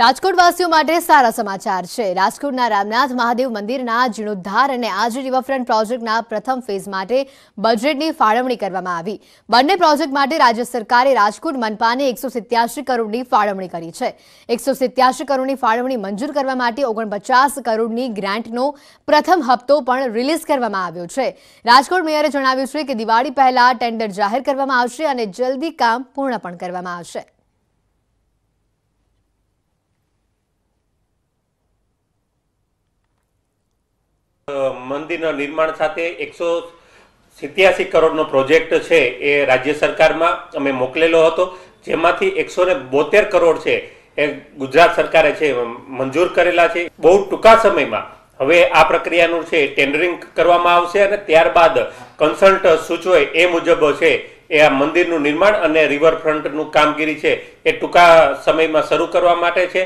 રાજકોટવાસીઓ માટે સારા સમાચાર છે રાજકોટના રામનાથ મહાદેવ મંદિરના જીર્ણોદ્ધાર અને આજ રિવરફ્રન્ટ પ્રોજેક્ટના પ્રથમ ફેઝ માટે બજેટની ફાળવણી કરવામાં આવી બંને પ્રોજેક્ટ માટે રાજ્ય સરકારે રાજકોટ મનપાને એકસો કરોડની ફાળવણી કરી છે એકસો કરોડની ફાળવણી મંજૂર કરવા માટે ઓગણપચાસ કરોડની ગ્રાન્ટનો પ્રથમ હપ્તો પણ રિલીઝ કરવામાં આવ્યો છે રાજકોટ મેયરે જણાવ્યું છે કે દિવાળી પહેલા ટેન્ડર જાહેર કરવામાં આવશે અને જલ્દી કામ પૂર્ણ પણ કરવામાં આવશે મંદિરના નિર્માણ સાથે એકસો સિત્યાસી કરોડનો પ્રોજેક્ટ છે એ રાજ્ય સરકારમાં અમે મોકલેલો હતો જેમાંથી એકસો ને બોતેર કરોડ છે એ ગુજરાત સરકારે છે મંજૂર કરેલા છે બહુ ટૂંકા સમયમાં હવે આ પ્રક્રિયાનું છે ટેન્ડરિંગ કરવામાં આવશે અને ત્યારબાદ કન્સલ્ટ સૂચવે એ મુજબ છે એ આ મંદિરનું નિર્માણ અને રિવરફ્રન્ટનું કામગીરી છે એ ટૂંકા સમયમાં શરૂ કરવા માટે છે